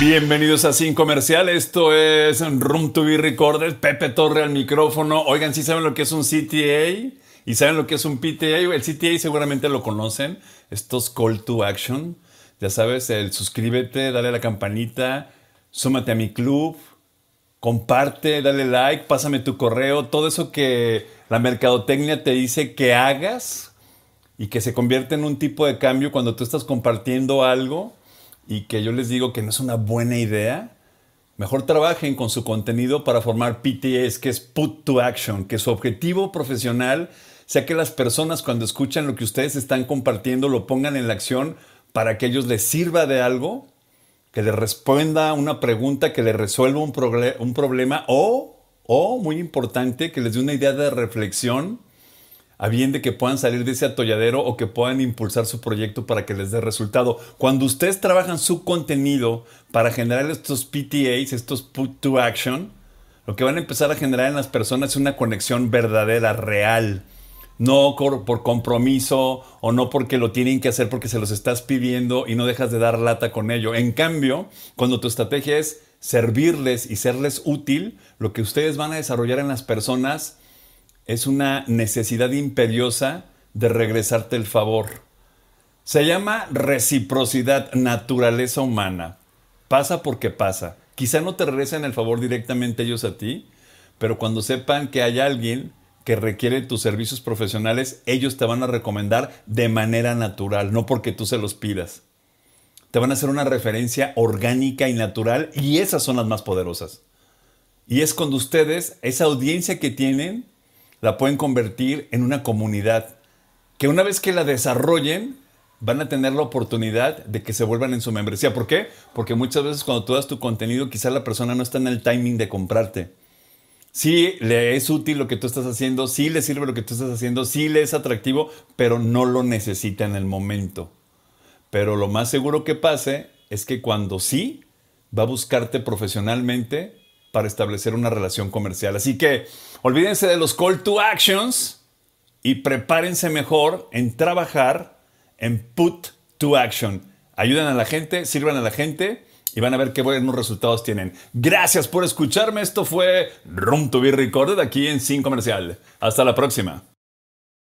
Bienvenidos a Sin Comercial, esto es Room to Be Recorded, Pepe Torre al micrófono. Oigan, si saben lo que es un CTA y saben lo que es un PTA, el CTA seguramente lo conocen, estos call to action, ya sabes, el suscríbete, dale a la campanita, súmate a mi club, comparte, dale like, pásame tu correo, todo eso que la mercadotecnia te dice que hagas y que se convierte en un tipo de cambio cuando tú estás compartiendo algo y que yo les digo que no es una buena idea, mejor trabajen con su contenido para formar pts que es Put to Action, que su objetivo profesional sea que las personas cuando escuchan lo que ustedes están compartiendo lo pongan en la acción para que ellos les sirva de algo, que le responda una pregunta, que le resuelva un, un problema o, o, muy importante, que les dé una idea de reflexión a bien de que puedan salir de ese atolladero o que puedan impulsar su proyecto para que les dé resultado. Cuando ustedes trabajan su contenido para generar estos PTAs, estos put to action, lo que van a empezar a generar en las personas es una conexión verdadera, real. No por compromiso o no porque lo tienen que hacer porque se los estás pidiendo y no dejas de dar lata con ello. En cambio, cuando tu estrategia es servirles y serles útil, lo que ustedes van a desarrollar en las personas es una necesidad imperiosa de regresarte el favor. Se llama reciprocidad, naturaleza humana. Pasa porque pasa. Quizá no te regresen el favor directamente ellos a ti, pero cuando sepan que hay alguien que requiere tus servicios profesionales, ellos te van a recomendar de manera natural, no porque tú se los pidas. Te van a hacer una referencia orgánica y natural y esas son las más poderosas. Y es cuando ustedes, esa audiencia que tienen, la pueden convertir en una comunidad que una vez que la desarrollen, van a tener la oportunidad de que se vuelvan en su membresía. ¿Por qué? Porque muchas veces cuando tú das tu contenido, quizás la persona no está en el timing de comprarte. Sí le es útil lo que tú estás haciendo, sí le sirve lo que tú estás haciendo, sí le es atractivo, pero no lo necesita en el momento. Pero lo más seguro que pase es que cuando sí, va a buscarte profesionalmente para establecer una relación comercial. Así que olvídense de los call to actions y prepárense mejor en trabajar en put to action. Ayuden a la gente, sirvan a la gente y van a ver qué buenos resultados tienen. Gracias por escucharme. Esto fue Room to be Recorded aquí en Sin Comercial. Hasta la próxima.